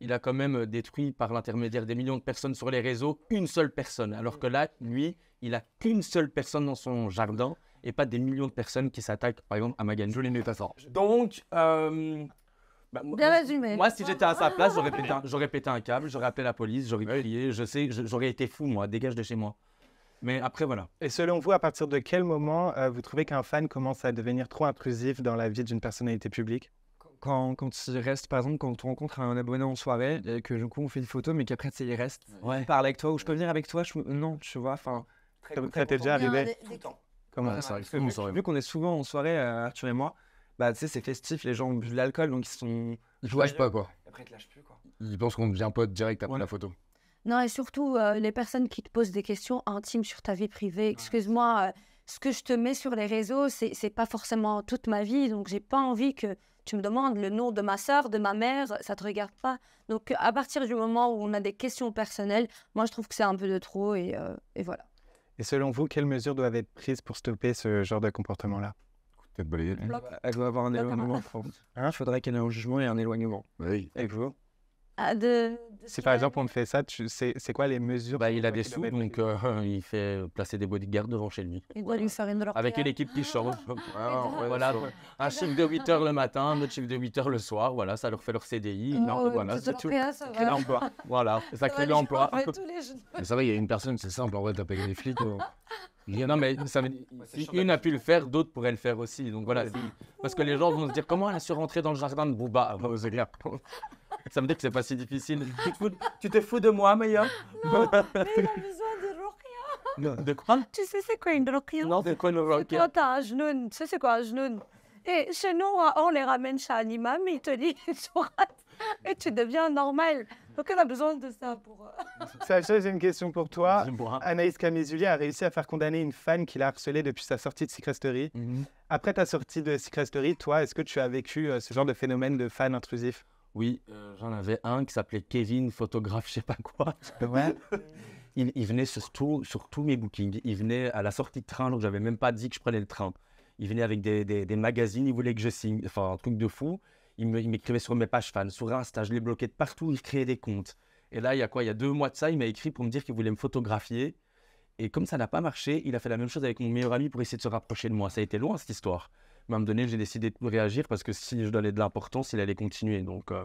il a quand même euh, détruit par l'intermédiaire des millions de personnes sur les réseaux une seule personne, alors que là, lui, il a qu'une seule personne dans son jardin et pas des millions de personnes qui s'attaquent, par exemple, à Magan. Jolie Donc, euh, Bien résumé. Moi, si j'étais à sa place, j'aurais pété, un, câble, j'aurais appelé la police, j'aurais oui. je sais, j'aurais été fou, moi, dégage de chez moi. Mais après, voilà. Et selon vous, à partir de quel moment vous trouvez qu'un fan commence à devenir trop intrusif dans la vie d'une personnalité publique quand, quand il reste, par exemple, quand on rencontre un abonné en soirée, que du coup on fait une photo, mais qu'après il reste, ouais. parle avec toi, ou je peux venir avec toi, non, tu vois, enfin. Très, très, déjà arrivé. Comment ça, arrive? Vu qu'on est souvent en soirée, Arthur et moi, bah, c'est festif, les gens ont de l'alcool, donc ils sont. Ils pas, quoi. Après, ils te lâchent plus, quoi. Ils pensent qu'on devient pas direct après la photo. Non, et surtout, euh, les personnes qui te posent des questions intimes sur ta vie privée. Excuse-moi, euh, ce que je te mets sur les réseaux, c'est pas forcément toute ma vie, donc j'ai pas envie que tu me demandes le nom de ma soeur, de ma mère, ça te regarde pas. Donc, à partir du moment où on a des questions personnelles, moi, je trouve que c'est un peu de trop, et, euh, et voilà. Et selon vous, quelles mesures doivent être prises pour stopper ce genre de comportement-là elle doit avoir un éloignement éloignement. Hein, faudrait qu'elle ait un jugement et un éloignement. Oui. Avec vous. Ah, si par exemple on fait ça, c'est, quoi les mesures bah, Il a des sous, donc euh, [LAUGHS] il fait placer des bodyguards devant chez lui. Avec une équipe qui change. [LAUGHS] voilà, un chiffre de 8 heures le matin, un autre chiffre de 8 heures le soir, voilà, ça leur fait leur CDI. Oh, non, c'est tout. ça crée l'emploi. voilà, ça crée l'emploi. [LAUGHS] Mais ça va, il y a une personne, c'est simple, en vrai, t'as payé les flics. Non, mais ça veut... si une a pu le faire, d'autres pourraient le faire aussi. Donc voilà, parce que les gens vont se dire comment elle a su rentrer dans le jardin de Bouba Ça me dit que c'est pas si difficile. Tu te fous, de moi, Maya Non, mais il a besoin de non, de quoi Tu sais c'est quoi une roquia Non, c'est quoi une roquia tu t'as un genou. Tu sais c'est quoi un genou Et chez nous, on les ramène chez un imam, il te [LAUGHS] dit, tu et tu deviens normal. Donc, on a besoin de ça pour. Euh, Sacha, [LAUGHS] j'ai une question pour toi. Anaïs Camizuli a réussi à faire condamner une fan qui l'a harcelée depuis sa sortie de Secret Story. Mhm. Après ta sortie de Secret Story, toi, est-ce que tu as vécu euh, ce genre de phénomène de fan intrusif Oui, euh, j'en avais un qui s'appelait Kevin, photographe, je sais pas quoi. [LAUGHS] il, il, venait sur, sur tous mes bookings. Il venait à la sortie de train, alors que j'avais même pas dit que je prenais le train. Il venait avec des, des magazines, il voulait que je signe. Enfin, un truc de fou. Il m'écrivait sur mes pages fans, sur Insta, je les bloquais de partout, il créait des comptes. Et là, il y a quoi Il y deux mois de ça, il m'a écrit pour me dire qu'il voulait me photographier. Et comme ça n'a pas marché, il a fait la même chose avec mon meilleur ami pour essayer de se rapprocher de moi. Ça a été loin cette histoire. Mais à un moment donné, j'ai décidé de réagir parce que si je donnais de l'importance, il allait continuer. Donc, euh,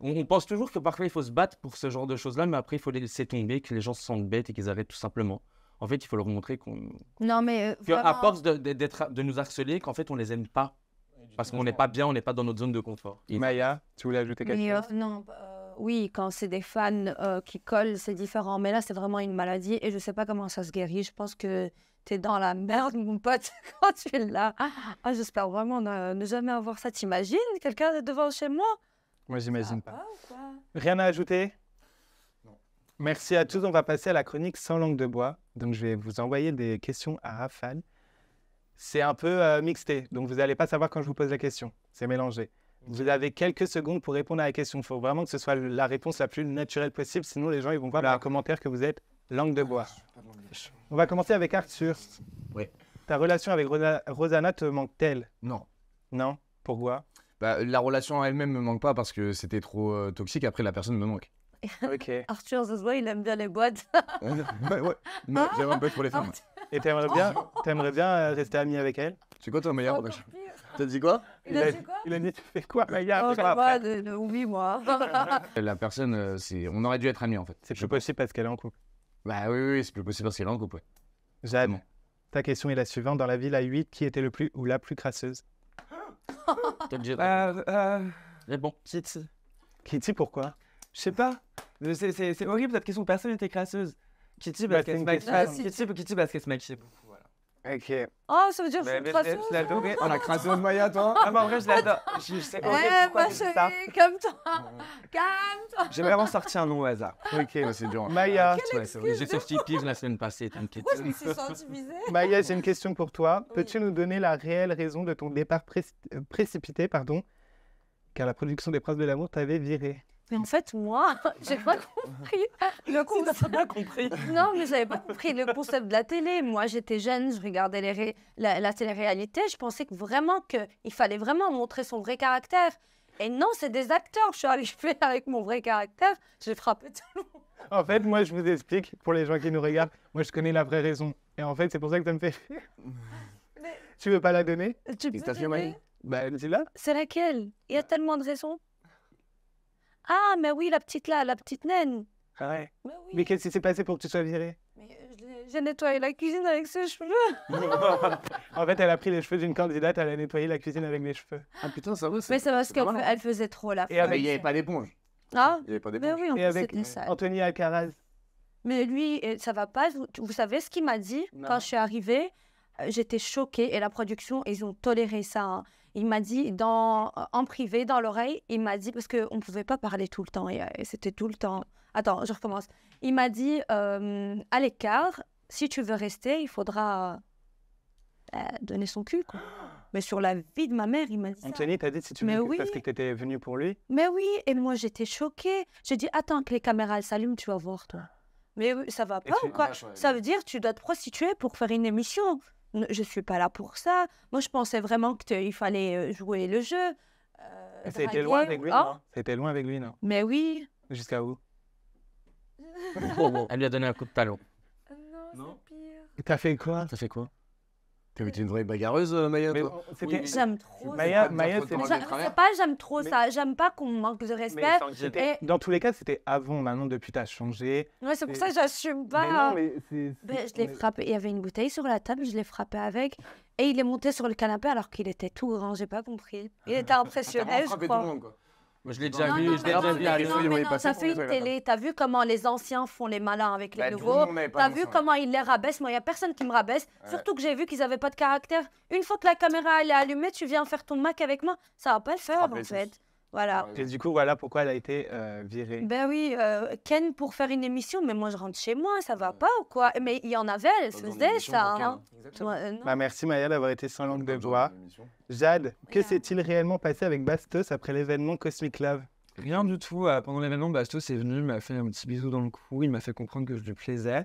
on, pense toujours que parfois il faut se battre pour ce genre de choses-là, mais après il faut les laisser tomber, que les gens se sentent bêtes et qu'ils arrêtent tout simplement. En fait, il faut leur montrer qu'on. Non, mais. Euh, Qu'à force de, nous harceler, qu'en fait, on les aime pas. Parce qu'on n'est pas bien, on n'est pas dans notre zone de confort. Maya, tu voulais ajouter quelque chose Non, bah, euh, oui, quand c'est des fans euh, qui collent, c'est différent. Mais là, c'est vraiment une maladie et je ne sais pas comment ça se guérit. Je pense que tu es dans la merde, mon pote, [LAUGHS] quand tu es là. Ah, J'espère vraiment ne, jamais avoir ça. T'imagines quelqu'un devant chez moi Moi, j'imagine pas. pas Rien à ajouter Merci à tous. On va passer à la chronique sans langue de bois. Donc, je vais vous envoyer des questions à rafale c'est un peu euh, mixté. Donc, vous n'allez pas savoir quand je vous pose la question. C'est mélangé. Vous avez quelques secondes pour répondre à la question. Il faut vraiment que ce soit la réponse la plus naturelle possible, sinon les gens ils vont voir dans les commentaire que vous êtes langue de bois. Ah, On va commencer avec Arthur. Oui. Ta relation avec Rosana Rosanna te manque-t-elle Non. Non Pourquoi bah, La relation elle-même me manque pas parce que c'était trop euh, toxique. Après, la personne me manque. Ok. [LAUGHS] Arthur, ça il aime bien les boîtes. [LAUGHS] ouais, ouais. J'aime un peu pour les femmes. Et t'aimerais bien, t'aimerais bien euh, rester ami avec elle C'est quoi ton meilleur proche T'as dit quoi il, a, dit quoi Il a dit tu fais quoi meilleur oh, bah, moi. [LAUGHS] La personne, euh, on aurait dû être amis en fait. C'est plus possible parce qu'elle est en couple. Bah oui, oui, c'est plus possible parce qu'elle est en couple. J'aime. ta question est la suivante. Dans la ville à 8, qui était le plus ou la plus crasseuse bah, euh, euh... bon, Kitty. Kitty, pourquoi Je sais pas. C'est horrible cette question. Personne n'était crasseuse. Kitty parce que se maquille. Kitty, parce beaucoup. Voilà. Ok. Oh, ça veut dire que c'est ben, suis une On a crassé de Maya, toi. Ah, mais en vrai, je l'adore. Je, sais pas eh, ma chérie, calme-toi. Calme-toi. J'ai vraiment sorti un nom au hasard. Ok, mais bah, c'est dur. Maya. Ah, j'ai sorti pire la semaine passée, t'inquiète. Moi, je me suis sentie Maya, j'ai une question pour toi. Peux-tu nous donner la réelle raison de ton départ euh, précipité, pardon, car la production des Princes de l'amour t'avait viré mais en fait, moi, [LAUGHS] j'ai pas compris. Le concept. pas compris. Non, mais j'avais pas compris le concept de la télé. Moi, j'étais jeune, je regardais les la, la télé-réalité. Je pensais que vraiment qu'il fallait vraiment montrer son vrai caractère. Et non, c'est des acteurs. Je suis arrivée [LAUGHS] avec mon vrai caractère. J'ai frappé tout le monde. En fait, moi, je vous explique pour les gens qui nous regardent. Moi, je connais la vraie raison. Et en fait, c'est pour ça que tu me fais... [LAUGHS] Tu veux pas la donner Tu peux donner bah, C'est laquelle Il y a tellement de raisons. Ah, mais oui, la petite là, la petite naine. Ah ouais. Mais, qu'est-ce qui s'est passé pour que tu sois virée? Euh, j'ai nettoyé la cuisine avec ses cheveux. [LAUGHS] en fait, elle a pris les cheveux d'une candidate, elle a nettoyé la cuisine avec mes cheveux. Ah putain, ça va, Mais c'est parce qu'elle faisait trop la Et ah, il n'y avait pas d'éponge. Ah Il n'y avait pas d'éponge. Mais oui, en Et avec Anthony Alcaraz. Mais lui, euh, ça va pas. Vous, savez ce qu'il m'a dit quand je suis arrivée euh, J'étais choquée et la production, ils ont toléré ça. Hein il m'a dit dans, euh, en privé, dans l'oreille, il m'a dit, parce qu'on ne pouvait pas parler tout le temps, et, euh, c'était tout le temps. Attends, je recommence. Il m'a dit, euh, à l'écart, si tu veux rester, il faudra donner son cul, [GASPS] Mais sur la vie de ma mère, il m'a dit. Anthony, t'as dit si tu veux parce que étais venu pour lui Mais oui, et moi j'étais choquée. J'ai dit, attends que les caméras s'allument, tu vas voir, toi. Mais ça va pas ou quoi Ça veut dire tu dois te prostituer pour faire une émission je suis pas là pour ça. Moi, je pensais vraiment qu'il euh, fallait euh, jouer le jeu. Euh, C'était loin avec lui, non C'était loin avec lui, non Mais oui. Jusqu'à où [LAUGHS] Elle lui a donné un coup de talon. Euh, non, c'est pire. fait quoi T'as fait quoi tu es une vraie bagarreuse, euh, Maya Mais J'aime trop ça. Maya, Maya, c'est- pas j'aime trop ça, j'aime pas qu'on manque de respect. dans tous les cas, c'était avant. Maintenant, depuis, t'as changé. c'est pour ça que j'assume pas. Ben, je l'ai frappé, il y avait une bouteille sur la table, je l'ai frappé avec. Et il est monté sur le canapé alors qu'il était tout grand, j'ai pas compris. Il était [LAUGHS] impressionné, je crois. Moi, je l'ai déjà vu, je l'ai déjà vu Tu Non, fait une télé, t'as vu comment les anciens font les malins avec les ben, nouveaux, t'as vu comment ils les rabaissent. Moi, il n'y a personne qui me rabaisse, surtout que j'ai vu qu'ils n'avaient pas de caractère. Une fois que la caméra elle est allumée, tu viens faire ton Mac avec moi, ça va pas le faire, en fait. Voilà. Et du coup, voilà pourquoi elle a été euh, virée. Ben oui, euh, Ken pour faire une émission, mais moi je rentre chez moi, ça va pas ou quoi Mais il y en avait, elle faisait ça. Hein. Euh, bah, merci Maya d'avoir été sans langue de bois. Jade, que s'est-il réellement passé avec Bastos après l'événement Cosmic Love Rien du tout. pendant l'événement, Bastos est venu, m'a fait un petit bisou dans le cou, il m'a fait comprendre que je lui plaisais.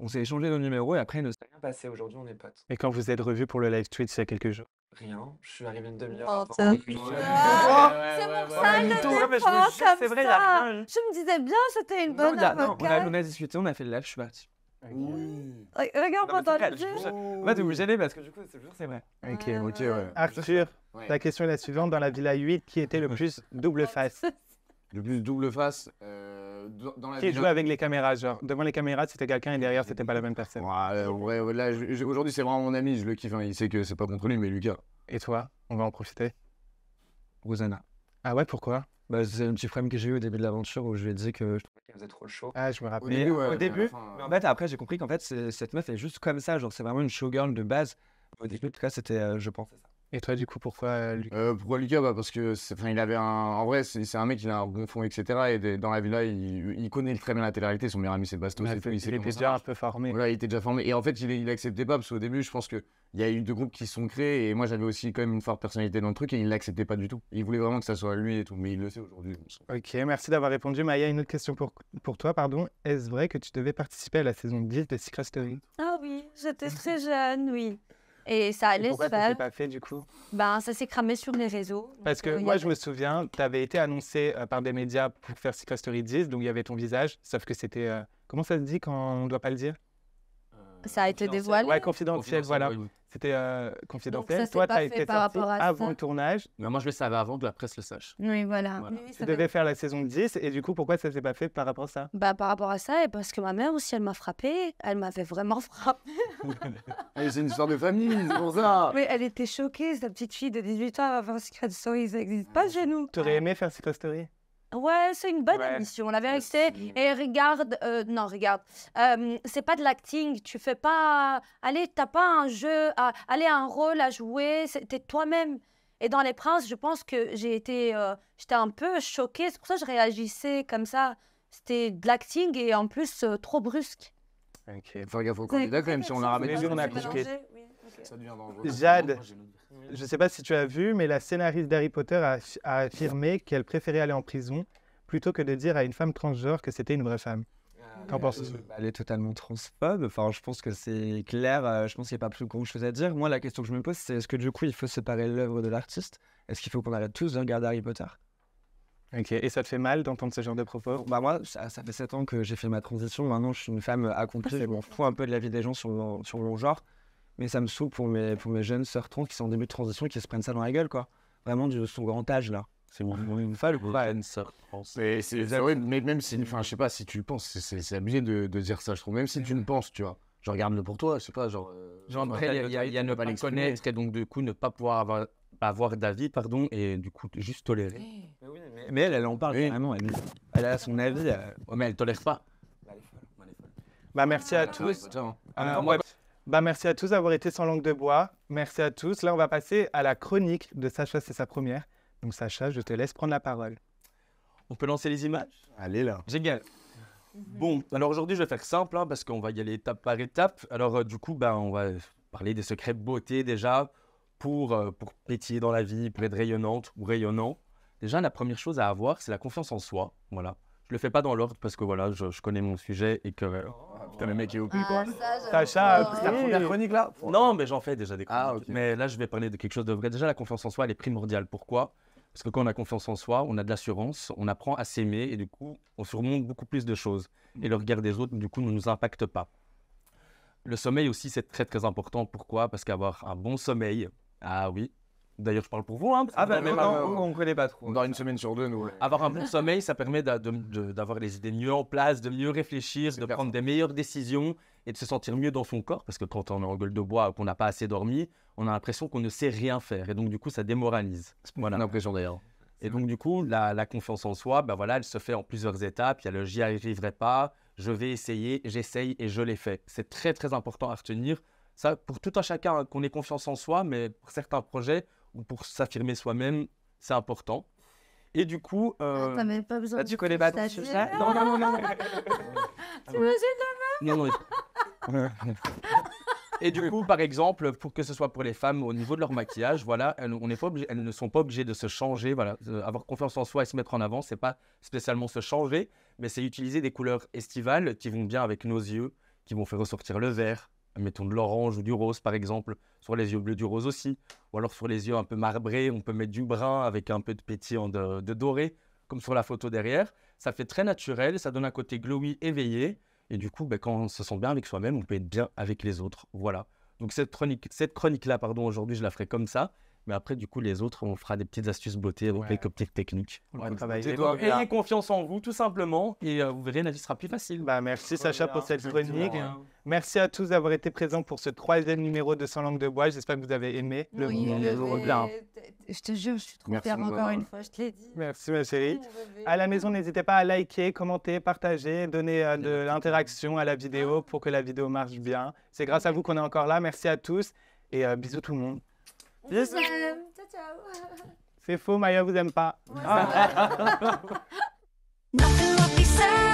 On s'est échangé nos numéros et après, il ne s'est rien passé. Aujourd'hui, on est potes. Et quand vous êtes revus pour le live tweet, il y a quelques jours Rien. Je suis arrivé une demi-heure. Oh, avant. Ouais, c'est vrai, ça. Hein. Je me disais bien, c'était une bonne avocate. on, a, discuté, on a fait le live, je suis parti. Okay. on Regarde pendant le jeu. Moi, vous gêner parce que du coup, c'est toujours c'est vrai. Ah, ok, ok, ouais. Arthur, la question est la suivante. Dans la Villa 8, qui était le plus double face de plus double face euh, dans la Qui jouait avec les caméras, genre devant les caméras c'était quelqu'un et derrière c'était pas la même personne. Ouais, ouais, là aujourd'hui c'est vraiment mon ami, je le kiffe, hein. il sait que c'est pas contre lui mais Lucas. Et toi, on va en profiter. Rosanna. Ah ouais, pourquoi bah, C'est un petit frame que j'ai eu au début de l'aventure où je lui ai dit que je trouvais qu'elle faisait trop chaud. Ah, je me rappelle. Au début, mais en fait après j'ai compris qu'en fait cette meuf est juste comme ça, genre c'est vraiment une showgirl de base. Au début en tout cas c'était, euh, je pense, ça. Et toi, du coup, pourquoi euh, Lucas euh, Pourquoi Lucas bah, Parce que, enfin, il avait un. En vrai, c'est un mec, il a un bon fond, etc. Et dans la ville il, il connaît très bien la télé-réalité. Son meilleur ami, c'est Bastos. il, il, était déjà un peu formé. Voilà, il était déjà formé. Et en fait, il n'acceptait pas, parce qu'au début, je pense qu'il y a eu deux groupes qui se sont créés. Et moi, j'avais aussi quand même une forte personnalité dans le truc. Et il l'acceptait pas du tout. Il voulait vraiment que ça soit lui et tout. Mais il le sait aujourd'hui. Ok, merci d'avoir répondu. Maya, une autre question pour, pour toi. pardon. Est-ce vrai que tu devais participer à la saison 10 de Secret Story Ah oui, j'étais très jeune, oui. Et ça allait se faire. pas fait du coup Ben ça s'est cramé sur les réseaux. Parce euh, que moi je me souviens, tu avais été annoncé euh, par des médias pour faire Secret Story 10, donc il y avait ton visage, sauf que c'était euh, comment ça se dit quand on ne doit pas le dire Ça a été dévoilé. Ouais, confidentiel, voilà. C'était euh, confidentiel. Toi, tu as été sorti avant le tournage. Mais moi, je le savais avant que la presse le sache. Oui, voilà. tu devais faire la saison 10 et du coup, pourquoi ça s'est pas fait par rapport à ça bah, Par rapport à ça et parce que ma mère aussi, elle m'a frappée. Elle m'avait vraiment [LAUGHS] frappée. [LAUGHS] c'est une histoire de famille, c'est pour ça. Mais elle était choquée, sa petite fille de 18 ans, à secret Story, ça n'existe pas chez nous. Tu aurais aimé faire Secret Story Ouais, c'est une bonne ouais. émission. La vérité. Et regarde, euh, non, regarde. Euh, c'est pas de l'acting. Tu fais pas. Allez, t'as pas un jeu. À... Allez, un rôle à jouer. T'es toi-même. Et dans Les Princes, je pense que j'ai été. Euh, j'étais un peu choquée. C'est pour ça que je réagissais comme ça. C'était de l'acting et en plus trop brusque. Ok, faut regarder quand même si on l'a ramené. on a Jade, je ne sais pas si tu as vu, mais la scénariste d'Harry Potter a, affirmé qu'elle préférait aller en prison plutôt que de dire à une femme transgenre que c'était une vraie femme. Ah, Qu'en penses-tu Elle est totalement transphobe. Enfin, je pense que c'est clair. Euh, je pense qu'il n'y a pas plus grand chose à dire. Moi, la question que je me pose, c'est est-ce que du coup, il faut séparer l'œuvre de l'artiste Est-ce qu'il faut qu'on arrête tous de regarder Harry Potter Ok, et ça te fait mal d'entendre ce genre de propos Bah moi, ça, fait sept ans que j'ai fait ma transition. Maintenant, je suis une femme accomplie. Ah, je m'en fous un peu de la vie des gens sur sur mon genre. Mais ça me saoule pour mes, pour mes jeunes sœurs trans qui sont en début de transition et qui se prennent ça dans la gueule, quoi. Vraiment, de son grand âge, là. C'est mon une ou pas Une sœur trans. Mais, même si, enfin, je sais pas, si tu penses, c'est amusé de, de dire ça, je trouve. Même si tu ne penses, tu vois je regarde le pour toi, je sais pas, genre. Euh, genre après, il y, a ne pas, pas connaître donc du coup ne pas pouvoir avoir, avoir d'avis, pardon, et du coup juste tolérer. Mais, elle, elle en parle vraiment, elle, a son avis. Euh. mais elle tolère pas. Bah, merci à ah. tous. Bah, merci à tous d'avoir été sans langue de bois. Merci à tous. Là, on va passer à la chronique de Sacha, c'est sa première. Donc Sacha, je te laisse prendre la parole. On peut lancer les images Allez là. Génial. Bon, alors aujourd'hui, je vais faire simple hein, parce qu'on va y aller étape par étape. Alors euh, du coup, ben on va parler des secrets de beauté déjà pour, euh, pour pétiller dans la vie, pour être rayonnante ou rayonnant. Déjà, la première chose à avoir, c'est la confiance en soi. Voilà. Je le fais pas dans l'ordre parce que voilà, je, connais mon sujet et que euh, ah, putain, le mec est au cul, ah, quoi. t'as ah, euh, c'est ta eh. chronique, là Non, mais j'en fais déjà des chroniques. Mais là, je vais parler de quelque chose de vrai. Déjà, la confiance en soi, elle est primordiale. Pourquoi Parce que quand on a confiance en soi, on a de l'assurance, on apprend à s'aimer et du coup, on surmonte beaucoup plus de choses. Et le regard des autres, du coup, ne nous impacte pas. Le sommeil aussi, c'est très, très important. Pourquoi Parce qu'avoir un bon sommeil, ah oui, D'ailleurs, je parle pour vous. Hein, ah ben, même on ne connaît pas trop. Dans une semaine sur deux, nous. Avoir un bon sommeil, ça permet d'avoir les idées mieux en place, de mieux réfléchir, de prendre des meilleures décisions et de se sentir mieux dans son corps. Parce que quand on est en gueule de bois qu'on n'a pas assez dormi, on a l'impression qu'on ne sait rien faire. Et donc, du coup, ça démoralise. Voilà. l'impression d'ailleurs. Et donc, du coup, la, confiance en soi, ben voilà, elle se fait en plusieurs étapes. Il y a le j'y arriverai pas, je vais essayer, j'essaye et je l'ai fait. C'est très, très important à retenir. Ça, pour tout un chacun, hein, qu'on ait confiance en soi, mais pour certains projets, pour s'affirmer soi-même, c'est important. Et du coup, euh, ah, tu connais pas ça. Non, non, non, Non, [LAUGHS] non. Et du coup, par exemple, pour que ce soit pour les femmes au niveau de leur maquillage, voilà, elles, on est pas elles ne sont pas obligées de se changer. Voilà, euh, avoir confiance en soi et se mettre en avant, c'est pas spécialement se changer, mais c'est utiliser des couleurs estivales qui vont bien avec nos yeux, qui vont faire ressortir le vert, mettons de l'orange ou du rose par exemple, sur les yeux bleus du rose aussi, ou alors sur les yeux un peu marbrés, on peut mettre du brun avec un peu de pétillant de, doré, comme sur la photo derrière. Ça fait très naturel, ça donne un côté glowy éveillé, et du coup, ben, quand on se sent bien avec soi-même, on peut être bien avec les autres. Voilà. Donc cette chronique, cette chronique là, pardon, aujourd'hui je la ferai comme ça, mais après, du coup, les autres, on fera des petites astuces beauté avec quelques petites techniques. ayez confiance en vous, tout simplement. Et euh, vous verrez, la vie sera plus facile. Bah, merci, Sacha, pour cette chronique. Merci à tous d'avoir été présents pour ce troisième numéro de Sans Langues de bois. J'espère que vous avez aimé le Je te jure, je suis trop fière encore une fois, je te l'ai dit. Merci ma chérie. À la maison, n'hésitez pas à liker, commenter, partager, donner euh, de l'interaction à la vidéo pour que la vidéo marche bien. C'est grâce à vous qu'on est encore là. Merci à tous et euh, bisous tout le monde. C'est faux, Maya vous aime pas. [LAUGHS]